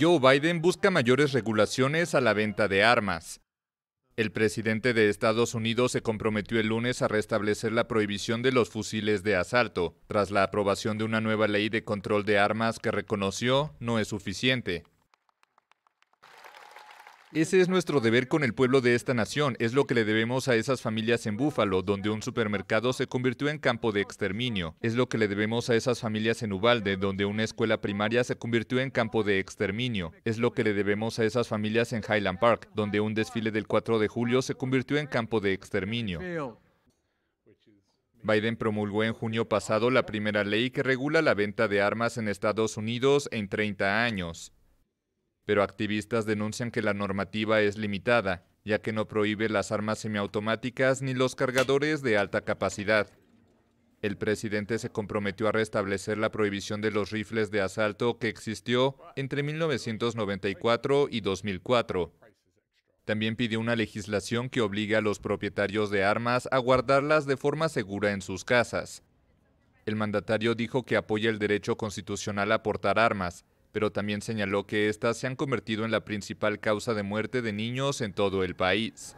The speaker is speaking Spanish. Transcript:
Joe Biden busca mayores regulaciones a la venta de armas. El presidente de Estados Unidos se comprometió el lunes a restablecer la prohibición de los fusiles de asalto, tras la aprobación de una nueva ley de control de armas que reconoció no es suficiente. Ese es nuestro deber con el pueblo de esta nación, es lo que le debemos a esas familias en Búfalo, donde un supermercado se convirtió en campo de exterminio, es lo que le debemos a esas familias en Ubalde, donde una escuela primaria se convirtió en campo de exterminio, es lo que le debemos a esas familias en Highland Park, donde un desfile del 4 de julio se convirtió en campo de exterminio. Biden promulgó en junio pasado la primera ley que regula la venta de armas en Estados Unidos en 30 años pero activistas denuncian que la normativa es limitada, ya que no prohíbe las armas semiautomáticas ni los cargadores de alta capacidad. El presidente se comprometió a restablecer la prohibición de los rifles de asalto que existió entre 1994 y 2004. También pidió una legislación que obligue a los propietarios de armas a guardarlas de forma segura en sus casas. El mandatario dijo que apoya el derecho constitucional a portar armas, pero también señaló que estas se han convertido en la principal causa de muerte de niños en todo el país.